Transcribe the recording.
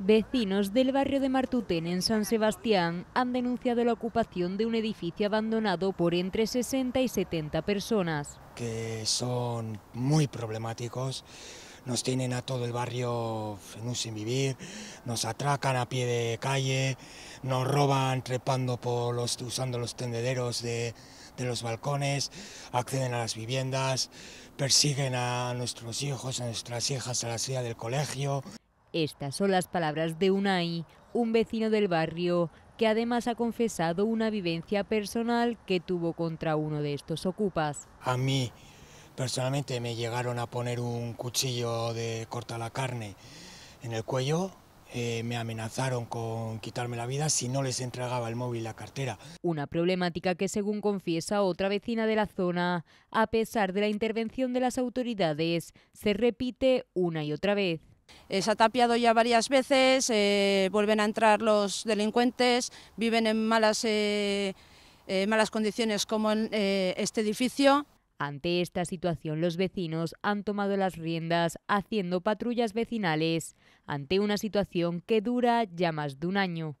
Vecinos del barrio de Martutén en San Sebastián han denunciado la ocupación de un edificio abandonado por entre 60 y 70 personas. Que son muy problemáticos, nos tienen a todo el barrio en un sin vivir, nos atracan a pie de calle, nos roban trepando por los, usando los tendederos de, los balcones, acceden a las viviendas, persiguen a nuestros hijos, a nuestras hijas a la silla del colegio, estas son las palabras de Unai, un vecino del barrio, que además ha confesado una vivencia personal que tuvo contra uno de estos ocupas. A mí personalmente me llegaron a poner un cuchillo de corta la carne en el cuello eh, me amenazaron con quitarme la vida si no les entregaba el móvil y la cartera. Una problemática que, según confiesa otra vecina de la zona, a pesar de la intervención de las autoridades, se repite una y otra vez. Eh, se ha tapiado ya varias veces, eh, vuelven a entrar los delincuentes, viven en malas, eh, malas condiciones como en este edificio. Ante esta situación, los vecinos han tomado las riendas haciendo patrullas vecinales ante una situación que dura ya más de un año.